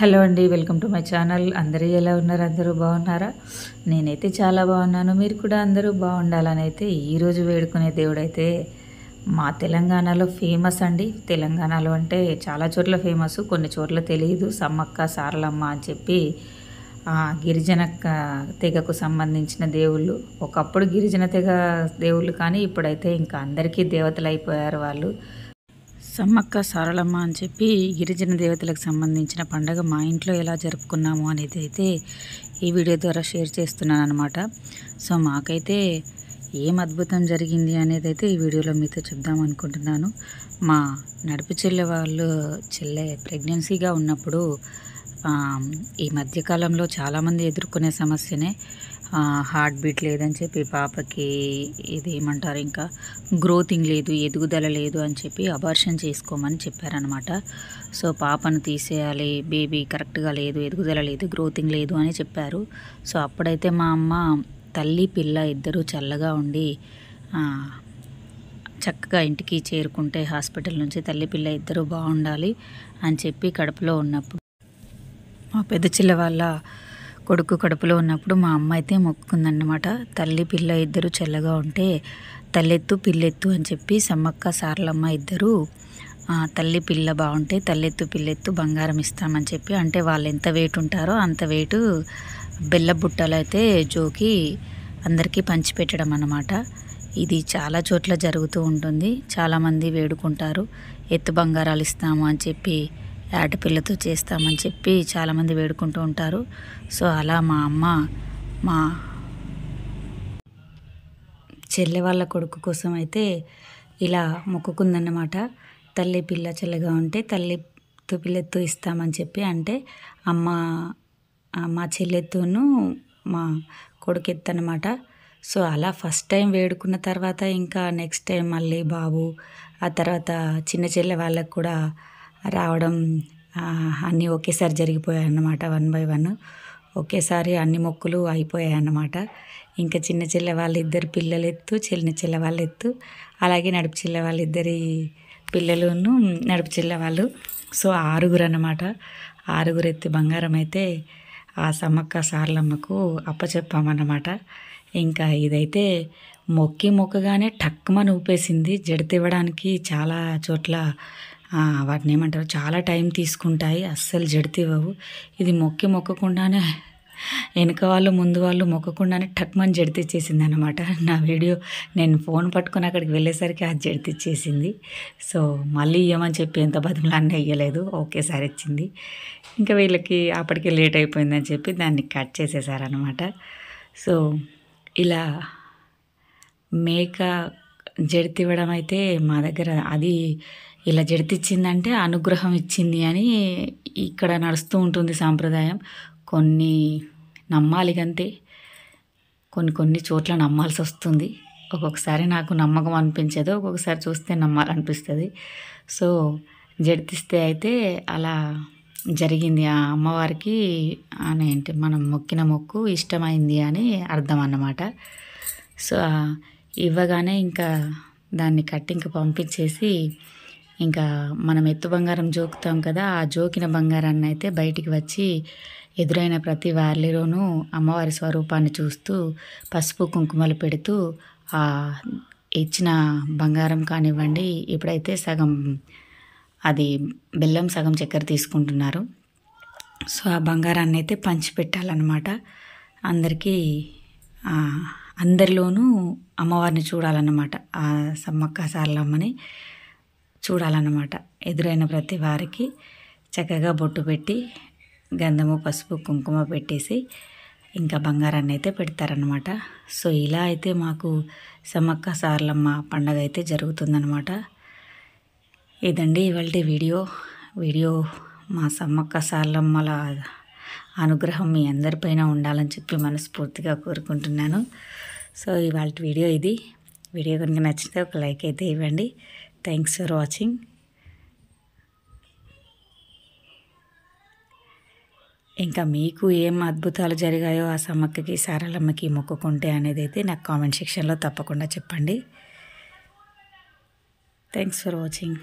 hello అండి welcome to my channel అందరూ ఎలా ఉన్నారు అందరూ బాగున్నారా నేనైతే చాలా బాగున్నాను మీరు కూడా అందరూ బాగుండాలని అయితే ఈరోజు వేడుకునే దేవుడైతే మా తెలంగాణలో ఫేమస్ అండి తెలంగాణలో అంటే చాలా చోట్ల ఫేమస్ కొన్ని చోట్ల తెలియదు సమ్మక్క సారలమ్మ అని చెప్పి గిరిజన తెగకు సంబంధించిన దేవుళ్ళు ఒకప్పుడు గిరిజన తెగ దేవుళ్ళు కానీ ఇప్పుడైతే ఇంకా అందరికీ దేవతలు అయిపోయారు వాళ్ళు సమ్మక్క సారలమ్మ అని చెప్పి గిరిజన దేవతలకు సంబంధించిన పండగ మా ఇంట్లో ఎలా జరుపుకున్నాము అనేది అయితే ఈ వీడియో ద్వారా షేర్ చేస్తున్నాను అనమాట సో మాకైతే ఏం అద్భుతం జరిగింది అనేది అయితే ఈ వీడియోలో మీతో చెప్దాం అనుకుంటున్నాను మా నడుపు చెల్లె వాళ్ళు చెల్లె ప్రెగ్నెన్సీగా ఉన్నప్పుడు ఈ మధ్యకాలంలో చాలామంది ఎదుర్కొనే సమస్యనే హార్ట్ బీట్ లేదని చెప్పి పాపకి ఇది ఏమంటారు ఇంకా గ్రోతింగ్ లేదు ఎదుగుదల లేదు అని చెప్పి అబార్షన్ చేసుకోమని చెప్పారనమాట సో పాపను తీసేయాలి బేబీ కరెక్ట్గా లేదు ఎదుగుదల లేదు గ్రోతింగ్ లేదు అని చెప్పారు సో అప్పుడైతే మా అమ్మ తల్లి పిల్ల ఇద్దరూ చల్లగా ఉండి చక్కగా ఇంటికి చేరుకుంటే హాస్పిటల్ నుంచి తల్లి పిల్ల ఇద్దరూ బాగుండాలి అని చెప్పి కడుపులో ఉన్నప్పుడు మా పెద్ద చిల్ల వాళ్ళ కొడుకు కడుపులో ఉన్నప్పుడు మా అమ్మ అయితే మొక్కుకుందన్నమాట తల్లి పిల్ల ఇద్దరు చల్లగా ఉంటే తల్లెత్తు పిల్లెత్తు అని చెప్పి సమ్మక్క సార్లమ్మ ఇద్దరు తల్లి పిల్ల బాగుంటే తల్లెత్తు పిల్లెత్తు బంగారం ఇస్తామని చెప్పి అంటే వాళ్ళు ఎంత వెయిట్ ఉంటారో అంత వెయిట్ బెల్ల బుట్టలు అయితే జోకి అందరికీ పంచిపెట్టడం అన్నమాట ఇది చాలా చోట్ల జరుగుతూ ఉంటుంది చాలామంది వేడుకుంటారు ఎత్తు బంగారాలు ఇస్తాము అని చెప్పి ఆటపిల్లతో చేస్తామని చెప్పి చాలామంది వేడుకుంటూ ఉంటారు సో అలా మా అమ్మ మా చెల్లె వాళ్ళ కొడుకు కోసం అయితే ఇలా మొక్కుకుందన్నమాట తల్లి పిల్ల చెల్లెగా ఉంటే తల్లి పిల్లెత్తు ఇస్తామని చెప్పి అంటే అమ్మ మా చెల్లెత్తును మా కొడుకెత్తనమాట సో అలా ఫస్ట్ టైం వేడుకున్న తర్వాత ఇంకా నెక్స్ట్ టైం మళ్ళీ బాబు ఆ తర్వాత చిన్న చెల్లె వాళ్ళకు కూడా రావడం అన్నీ ఒకేసారి జరిగిపోయాయి అన్నమాట వన్ బై వన్ ఒకేసారి అన్ని మొక్కులు అయిపోయాయి అన్నమాట ఇంకా చిన్న చెల్లె వాళ్ళిద్దరు పిల్లలు ఎత్తు చిన్న చెల్లె వాళ్ళు ఎత్తు అలాగే నడుపు చెల్లె వాళ్ళిద్దరి పిల్లలను నడుపు చెల్లె వాళ్ళు సో ఆరుగురు అన్నమాట ఆరుగురు ఎత్తి బంగారం అయితే ఆ సమ్మక్క సార్లమ్మకు అప్పచెప్పామన్నమాట ఇంకా ఇదైతే మొక్కి మొక్కగానే టక్కుమని ఊపేసింది జడితివ్వడానికి చాలా చోట్ల వాటిని ఏమంటారు చాలా టైం తీసుకుంటాయి అస్సలు ఇవ్వవు ఇది మొక్కి మొక్కకుండానే వెనక వాళ్ళు ముందు వాళ్ళు మొక్కకుండానే టక్మని జడితిచ్చేసింది అనమాట నా వీడియో నేను ఫోన్ పట్టుకుని అక్కడికి వెళ్ళేసరికి అది జడితిచ్చేసింది సో మళ్ళీ ఇవ్వమని చెప్పి ఎంత బదులు అన్నీ ఇవ్వలేదు ఒకేసారి ఇచ్చింది ఇంకా వీళ్ళకి అప్పటికే లేట్ అయిపోయిందని చెప్పి దాన్ని కట్ చేసేసారనమాట సో ఇలా మేక జడితివ్వడం అయితే మా దగ్గర అది ఇలా జడితిచ్చిందంటే అనుగ్రహం ఇచ్చింది అని ఇక్కడ నడుస్తూ ఉంటుంది సాంప్రదాయం కొన్ని నమ్మాలి కంతే కొన్ని కొన్ని చోట్ల నమ్మాల్సి వస్తుంది ఒక్కొక్కసారి నాకు నమ్మకం అనిపించదు ఒక్కొక్కసారి చూస్తే నమ్మాలనిపిస్తుంది సో జడితిస్తే అయితే అలా జరిగింది ఆ అమ్మవారికి అని ఏంటి మనం మొక్కిన మొక్కు ఇష్టమైంది అని అర్థం అన్నమాట సో ఇవ్వగానే ఇంకా దాన్ని కట్టింగ్కి పంపించేసి ఇంకా మనం ఎత్తు బంగారం జోకుతాం కదా ఆ జోకిన బంగారాన్ని అయితే బయటికి వచ్చి ఎదురైన ప్రతి వార్లీలోనూ అమ్మవారి స్వరూపాన్ని చూస్తూ పసుపు కుంకుమలు పెడుతూ ఆ ఇచ్చిన బంగారం కానివ్వండి ఇప్పుడైతే సగం అది బెల్లం సగం చక్కెర తీసుకుంటున్నారు సో ఆ బంగారాన్ని అయితే పంచిపెట్టాలన్నమాట అందరికీ అందరిలోనూ అమ్మవారిని చూడాలన్నమాట ఆ సమ్మక్క సారలమ్మని చూడాలన్నమాట ఎదురైన ప్రతి వారికి చక్కగా బొట్టు పెట్టి గంధము పసుపు కుంకుమ పెట్టేసి ఇంకా బంగారాన్ని అయితే పెడతారనమాట సో ఇలా అయితే మాకు సమ్మక్క సార్లమ్మ పండగ అయితే జరుగుతుందనమాట ఇదండి ఇవాళ వీడియో వీడియో మా సమ్మక్క సార్లమ్మల అనుగ్రహం మీ అందరిపైన ఉండాలని చెప్పి మనస్ఫూర్తిగా కోరుకుంటున్నాను సో ఇవాళ వీడియో ఇది వీడియో కనుక నచ్చితే ఒక లైక్ అయితే ఇవ్వండి థ్యాంక్స్ ఫర్ వాచింగ్ ఇంకా మీకు ఏం అద్భుతాలు జరిగాయో ఆ సమ్మక్కకి సారలమ్మకి మొక్కుకుంటే అనేది అయితే నాకు కామెంట్ సెక్షన్లో తప్పకుండా చెప్పండి థ్యాంక్స్ ఫర్ వాచింగ్